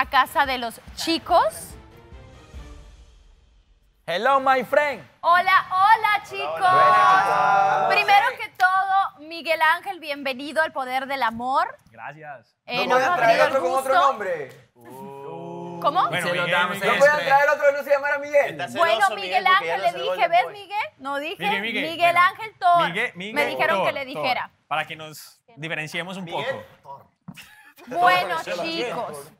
a casa de los chicos. Hello, my friend. Hola, hola, chicos. Primero que todo, Miguel Ángel, bienvenido al Poder del Amor. Gracias. Eh, no pueden traer otro con otro nombre. Uh. ¿Cómo? Bueno, se Miguel, damos no traer otro que no se llamara Miguel. bueno, Miguel, Ángel, le dije, ¿ves, Miguel? No dije Miguel, Miguel, Miguel Ángel Thor. me dijeron que le dijera. para que nos diferenciemos un poco. Bueno, chicos.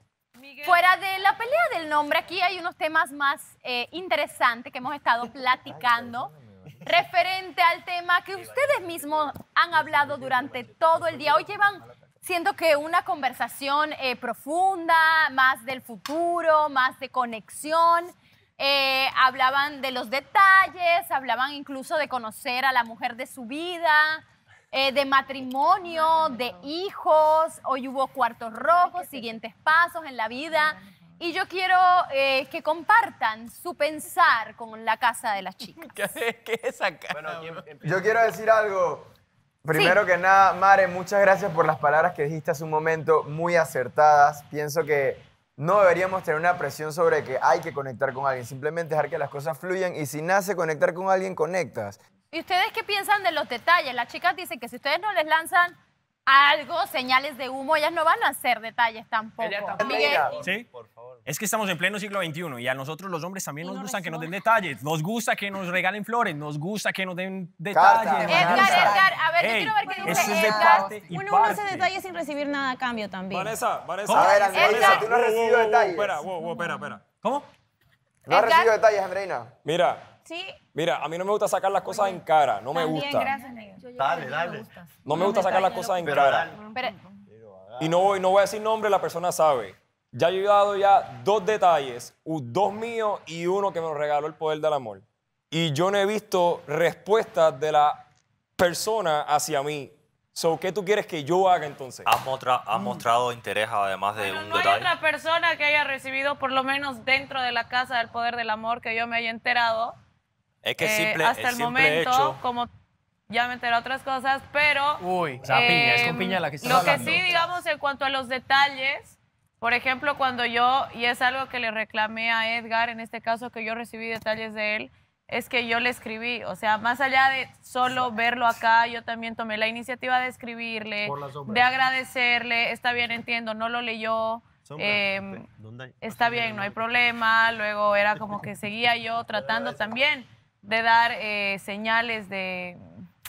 Fuera de la pelea del nombre, aquí hay unos temas más eh, interesantes que hemos estado platicando referente al tema que ustedes mismos han hablado durante todo el día. Hoy llevan, siento que una conversación eh, profunda, más del futuro, más de conexión. Eh, hablaban de los detalles, hablaban incluso de conocer a la mujer de su vida, eh, de matrimonio, de hijos, hoy hubo cuartos rojos, siguientes pasos en la vida. Y yo quiero eh, que compartan su pensar con la casa de las chicas. ¿Qué, es esa yo quiero decir algo. Primero que nada, Mare, muchas gracias por las palabras que dijiste hace un momento, muy acertadas. Pienso que no deberíamos tener una presión sobre que hay que conectar con alguien, simplemente dejar que las cosas fluyan y si nace conectar con alguien, conectas. ¿Y ustedes qué piensan de los detalles? Las chicas dicen que si ustedes no les lanzan algo, señales de humo, ellas no van a hacer detalles tampoco. Miguel. Sí, por favor. Es que estamos en pleno siglo XXI y a nosotros los hombres también nos gustan que nos den detalles. Nos gusta que nos regalen flores, nos gusta que nos den detalles. Edgar, Edgar, a ver, yo quiero ver qué dice Edgar. Uno, no hace detalles sin recibir nada a cambio también. Vanessa, Vanessa. A ver, tú no has recibido detalles. Espera, espera, espera. ¿Cómo? No has recibido detalles, Andreina. Mira, Mira, a mí no me gusta sacar las cosas en cara, no me gusta. Dale, dale. No me gusta sacar las cosas en cara. Y no voy, no voy a decir nombre, la persona sabe. Ya yo he dado ya dos detalles, dos míos y uno que me lo regaló el poder del amor. Y yo no he visto respuestas de la persona hacia mí. So, ¿qué tú quieres que yo haga entonces? ¿Has, mostrado interés además de un no hay otra persona que haya recibido, por lo menos dentro de la casa del poder del amor, que yo me haya enterado, es que eh, simple, hasta el, momento, como ya me enteré otras cosas, pero... Uy, es con piña la em, Lo que sí, digamos, en cuanto a los detalles, por ejemplo, cuando yo, y es algo que le reclamé a Edgar, en este caso que yo recibí detalles de él, es que yo le escribí, o sea, más allá de solo verlo acá, yo también tomé la iniciativa de escribirle, de agradecerle, está bien, entiendo, no lo leyó, em, está bien, no hay problema, luego era como que seguía yo tratando también de dar eh, señales de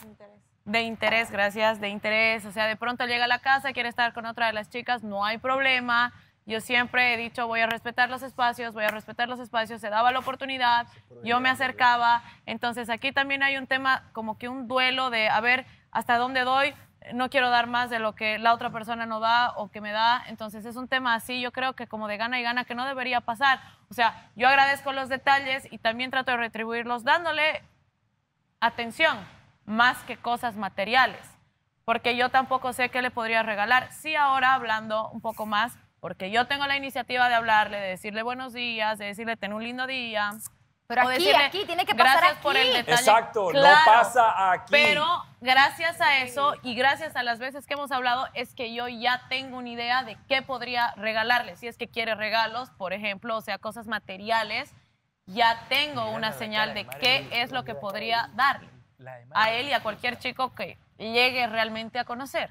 interés. de interés, gracias, de interés. O sea, de pronto llega a la casa, quiere estar con otra de las chicas, no hay problema. Yo siempre he dicho, voy a respetar los espacios, voy a respetar los espacios, se daba la oportunidad, yo me acercaba. Entonces aquí también hay un tema como que un duelo de a ver hasta dónde doy, no quiero dar más de lo que la otra persona no da o que me da. Entonces es un tema así, yo creo que como de gana y gana que no debería pasar. O sea, yo agradezco los detalles y también trato de retribuirlos dándole atención más que cosas materiales, porque yo tampoco sé qué le podría regalar. Sí, ahora hablando un poco más, porque yo tengo la iniciativa de hablarle, de decirle buenos días, de decirle ten un lindo día, pero aquí, tiene que pasar por el detalle. Exacto, no pasa aquí. Pero gracias a eso y gracias a las veces que hemos hablado es que yo ya tengo una idea de qué podría regalarle. Si es que quiere regalos, por ejemplo, o sea, cosas materiales, ya tengo una señal de qué es lo que podría darle a él y a cualquier chico que llegue realmente a conocer.